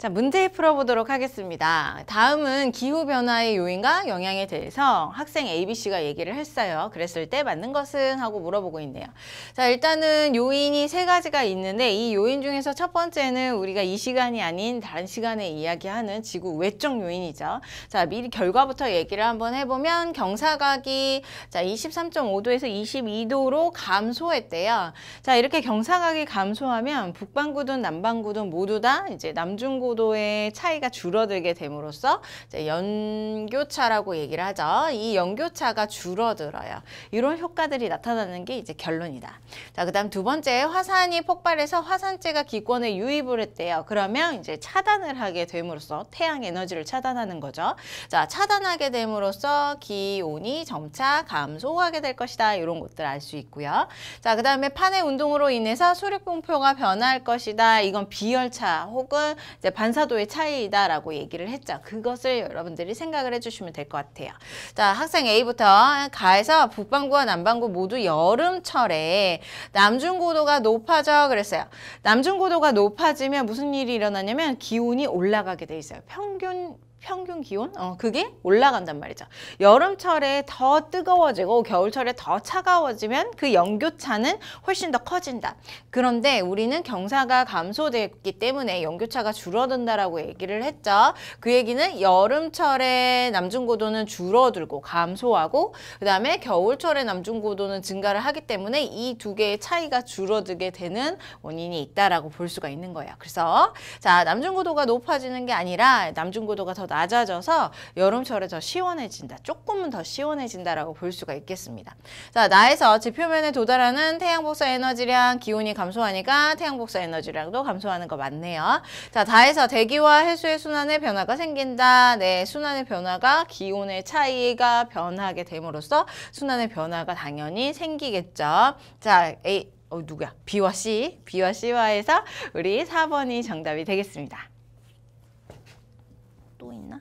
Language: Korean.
자, 문제 풀어보도록 하겠습니다. 다음은 기후변화의 요인과 영향에 대해서 학생 ABC가 얘기를 했어요. 그랬을 때 맞는 것은 하고 물어보고 있네요. 자, 일단은 요인이 세 가지가 있는데 이 요인 중에서 첫 번째는 우리가 이 시간이 아닌 다른 시간에 이야기하는 지구 외적 요인이죠. 자, 미리 결과부터 얘기를 한번 해보면 경사각이 자, 23.5도에서 22도로 감소했대요. 자, 이렇게 경사각이 감소하면 북반구든 남반구든 모두 다 이제 남중고 4도의 차이가 줄어들게 됨으로써 이제 연교차라고 얘기를 하죠. 이 연교차가 줄어들어요. 이런 효과들이 나타나는 게 이제 결론이다. 자, 그 다음 두 번째 화산이 폭발해서 화산재가 기권에 유입을 했대요. 그러면 이제 차단을 하게 됨으로써 태양 에너지를 차단하는 거죠. 자, 차단하게 됨으로써 기온이 점차 감소하게 될 것이다. 이런 것들 알 수 있고요. 자, 그 다음에 판의 운동으로 인해서 수륙 공표가 변할 것이다. 이건 비열차 혹은 이제 반사도의 차이다라고 얘기를 했죠. 그것을 여러분들이 생각을 해주시면 될 것 같아요. 자, 학생 A부터 가에서 북반구와 남반구 모두 여름철에 남중고도가 높아져 그랬어요. 남중고도가 높아지면 무슨 일이 일어나냐면 기온이 올라가게 돼 있어요. 평균 평균 기온 어, 그게 올라간단 말이죠. 여름철에 더 뜨거워지고 겨울철에 더 차가워지면 그 연교차는 훨씬 더 커진다. 그런데 우리는 경사가 감소됐기 때문에 연교차가 줄어든다라고 얘기를 했죠. 그 얘기는 여름철에 남중고도는 줄어들고 감소하고 그다음에 겨울철에 남중고도는 증가를 하기 때문에 이 두 개의 차이가 줄어들게 되는 원인이 있다라고 볼 수가 있는 거예요. 그래서 자 남중고도가 높아지는 게 아니라 남중고도가 더 낮아져서 여름철에 더 시원해진다. 조금은 더 시원해진다라고 볼 수가 있겠습니다. 자, 나에서 지표면에 도달하는 태양복사 에너지량 기온이 감소하니까 태양복사 에너지량도 감소하는 거 맞네요. 자, 다에서 대기와 해수의 순환의 변화가 생긴다. 네, 순환의 변화가 기온의 차이가 변하게 됨으로써 순환의 변화가 당연히 생기겠죠. 자, 에이, 어, 누구야? B와 C, B와 c 와해서 우리 4번이 정답이 되겠습니다. 또 있나?